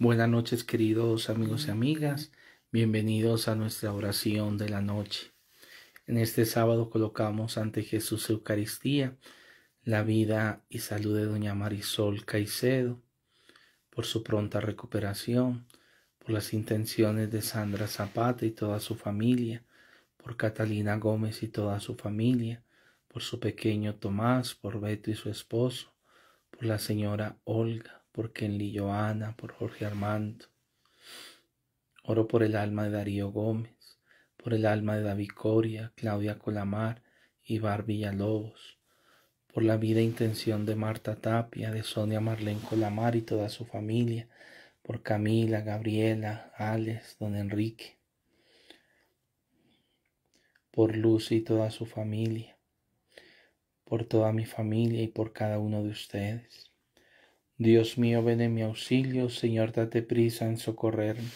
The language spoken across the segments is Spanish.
Buenas noches queridos amigos y amigas, bienvenidos a nuestra oración de la noche. En este sábado colocamos ante Jesús Eucaristía la vida y salud de doña Marisol Caicedo, por su pronta recuperación, por las intenciones de Sandra Zapata y toda su familia, por Catalina Gómez y toda su familia, por su pequeño Tomás, por Beto y su esposo, por la señora Olga, por Kenly Joana, por Jorge Armando. Oro por el alma de Darío Gómez, por el alma de David Coria, Claudia Colamar y Bar Lobos, por la vida e intención de Marta Tapia, de Sonia Marlene Colamar y toda su familia, por Camila, Gabriela, Alex, don Enrique, por Lucy y toda su familia, por toda mi familia y por cada uno de ustedes. Dios mío, ven en mi auxilio, Señor, date prisa en socorrerme.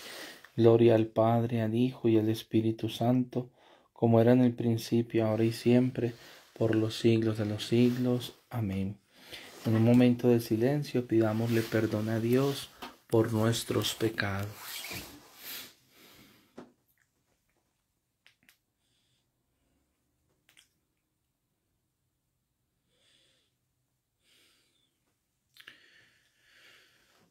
Gloria al Padre, al Hijo y al Espíritu Santo, como era en el principio, ahora y siempre, por los siglos de los siglos. Amén. En un momento de silencio pidámosle perdón a Dios por nuestros pecados.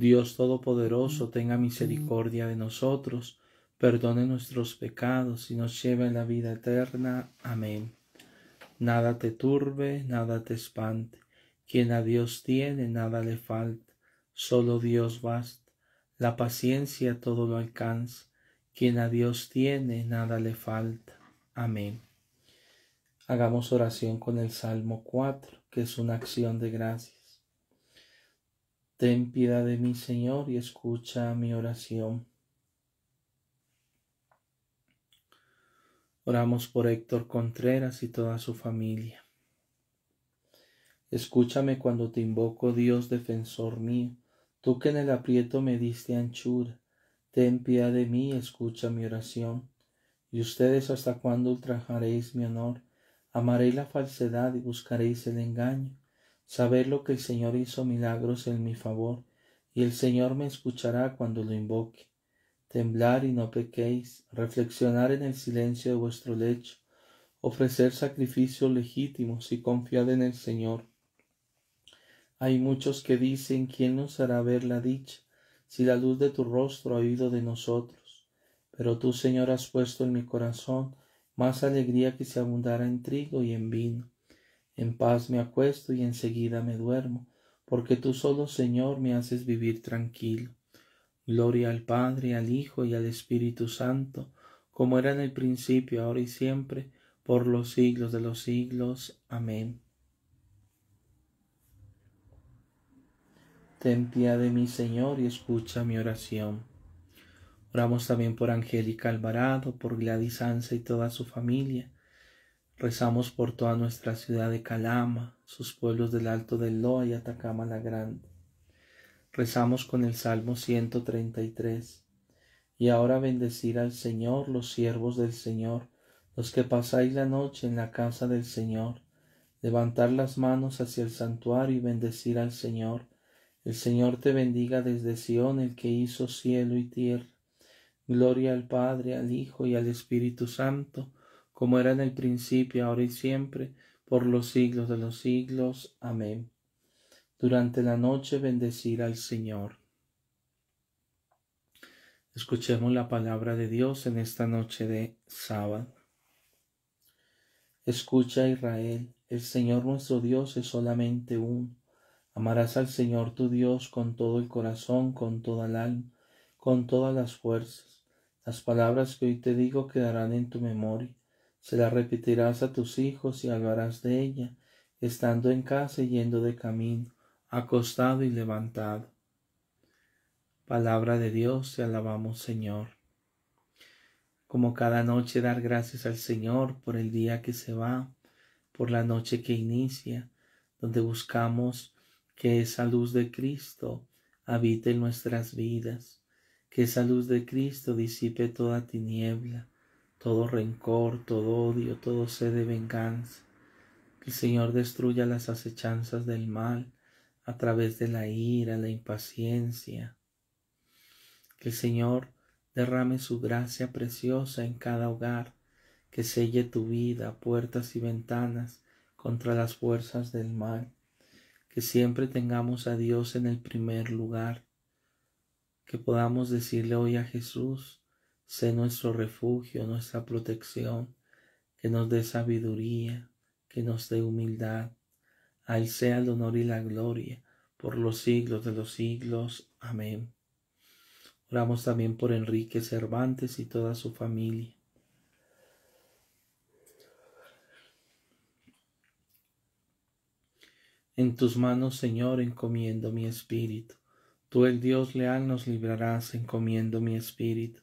Dios Todopoderoso tenga misericordia de nosotros, perdone nuestros pecados y nos lleve a la vida eterna. Amén. Nada te turbe, nada te espante. Quien a Dios tiene, nada le falta. Solo Dios basta. La paciencia todo lo alcanza. Quien a Dios tiene, nada le falta. Amén. Hagamos oración con el Salmo 4, que es una acción de gracias. Ten piedad de mí, Señor, y escucha mi oración. Oramos por Héctor Contreras y toda su familia. Escúchame cuando te invoco, Dios defensor mío, tú que en el aprieto me diste anchura. Ten piedad de mí, escucha mi oración. Y ustedes hasta cuándo ultrajaréis mi honor, amaréis la falsedad y buscaréis el engaño. Saber lo que el Señor hizo milagros en mi favor, y el Señor me escuchará cuando lo invoque. Temblar y no pequéis, reflexionar en el silencio de vuestro lecho, ofrecer sacrificios legítimos y confiad en el Señor. Hay muchos que dicen, ¿quién nos hará ver la dicha, si la luz de tu rostro ha ido de nosotros? Pero tú, Señor, has puesto en mi corazón más alegría que se abundara en trigo y en vino en paz me acuesto y enseguida me duermo, porque tú solo, Señor, me haces vivir tranquilo. Gloria al Padre, al Hijo y al Espíritu Santo, como era en el principio, ahora y siempre, por los siglos de los siglos. Amén. Ten piedad de mí, Señor, y escucha mi oración. Oramos también por Angélica Alvarado, por Gladys Anza y toda su familia Rezamos por toda nuestra ciudad de Calama, sus pueblos del Alto del Loa y Atacama la Grande. Rezamos con el Salmo 133. Y ahora bendecir al Señor, los siervos del Señor, los que pasáis la noche en la casa del Señor. Levantar las manos hacia el santuario y bendecir al Señor. El Señor te bendiga desde Sión, el que hizo cielo y tierra. Gloria al Padre, al Hijo y al Espíritu Santo como era en el principio, ahora y siempre, por los siglos de los siglos. Amén. Durante la noche bendecir al Señor. Escuchemos la palabra de Dios en esta noche de sábado. Escucha Israel, el Señor nuestro Dios es solamente uno. Amarás al Señor tu Dios con todo el corazón, con toda el alma, con todas las fuerzas. Las palabras que hoy te digo quedarán en tu memoria se la repetirás a tus hijos y hablarás de ella, estando en casa y yendo de camino, acostado y levantado. Palabra de Dios, te alabamos Señor. Como cada noche dar gracias al Señor por el día que se va, por la noche que inicia, donde buscamos que esa luz de Cristo habite en nuestras vidas, que esa luz de Cristo disipe toda tiniebla, todo rencor, todo odio, todo sed de venganza. Que el Señor destruya las acechanzas del mal a través de la ira, la impaciencia. Que el Señor derrame su gracia preciosa en cada hogar, que selle tu vida, puertas y ventanas contra las fuerzas del mal. Que siempre tengamos a Dios en el primer lugar. Que podamos decirle hoy a Jesús, Sé nuestro refugio, nuestra protección, que nos dé sabiduría, que nos dé humildad. Al sea el honor y la gloria por los siglos de los siglos. Amén. Oramos también por Enrique Cervantes y toda su familia. En tus manos, Señor, encomiendo mi espíritu. Tú, el Dios leal, nos librarás, encomiendo mi espíritu.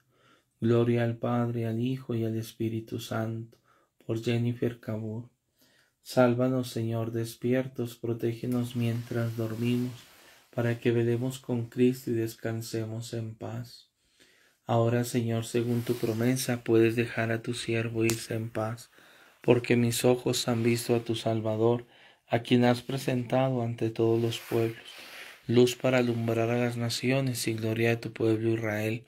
Gloria al Padre, al Hijo y al Espíritu Santo, por Jennifer Cavour. Sálvanos, Señor, despiertos, protégenos mientras dormimos, para que velemos con Cristo y descansemos en paz. Ahora, Señor, según tu promesa, puedes dejar a tu siervo irse en paz, porque mis ojos han visto a tu Salvador, a quien has presentado ante todos los pueblos, luz para alumbrar a las naciones y gloria de tu pueblo Israel.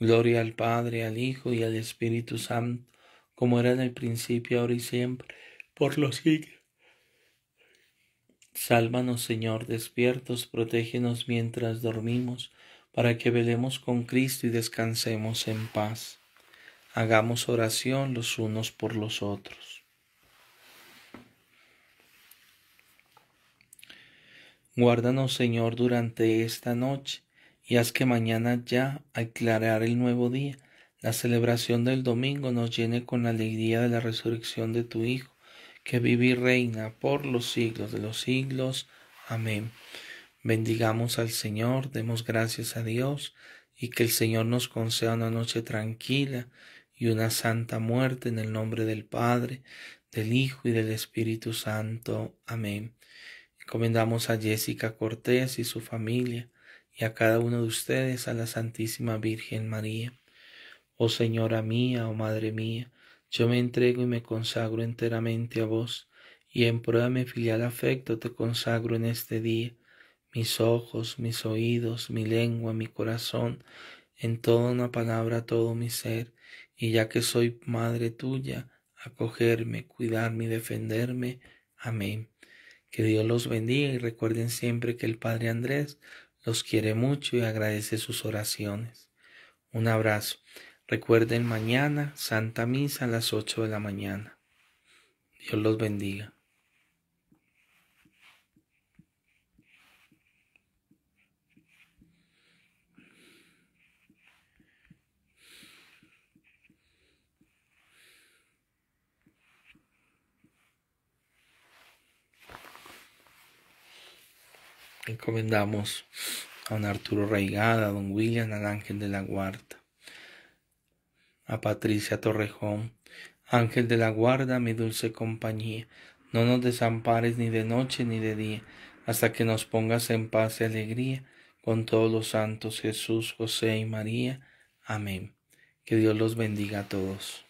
Gloria al Padre, al Hijo y al Espíritu Santo, como era en el principio, ahora y siempre, por los siglos. Sálvanos, Señor, despiertos, protégenos mientras dormimos, para que velemos con Cristo y descansemos en paz. Hagamos oración los unos por los otros. Guárdanos, Señor, durante esta noche y haz que mañana ya, al clarear el nuevo día, la celebración del domingo nos llene con la alegría de la resurrección de tu Hijo, que vive y reina por los siglos de los siglos. Amén. Bendigamos al Señor, demos gracias a Dios, y que el Señor nos conceda una noche tranquila y una santa muerte en el nombre del Padre, del Hijo y del Espíritu Santo. Amén. Encomendamos a Jessica Cortés y su familia y a cada uno de ustedes a la Santísima Virgen María. Oh Señora mía, oh Madre mía, yo me entrego y me consagro enteramente a vos, y en prueba de mi filial afecto te consagro en este día mis ojos, mis oídos, mi lengua, mi corazón, en toda una palabra todo mi ser, y ya que soy madre tuya, acogerme, cuidarme y defenderme. Amén. Que Dios los bendiga y recuerden siempre que el Padre Andrés los quiere mucho y agradece sus oraciones. Un abrazo. Recuerden mañana, Santa Misa a las 8 de la mañana. Dios los bendiga. Encomendamos a don Arturo Raigada, a don William, al Ángel de la Guarda, a Patricia Torrejón, Ángel de la Guarda, mi dulce compañía, no nos desampares ni de noche ni de día, hasta que nos pongas en paz y alegría con todos los santos Jesús, José y María. Amén. Que Dios los bendiga a todos.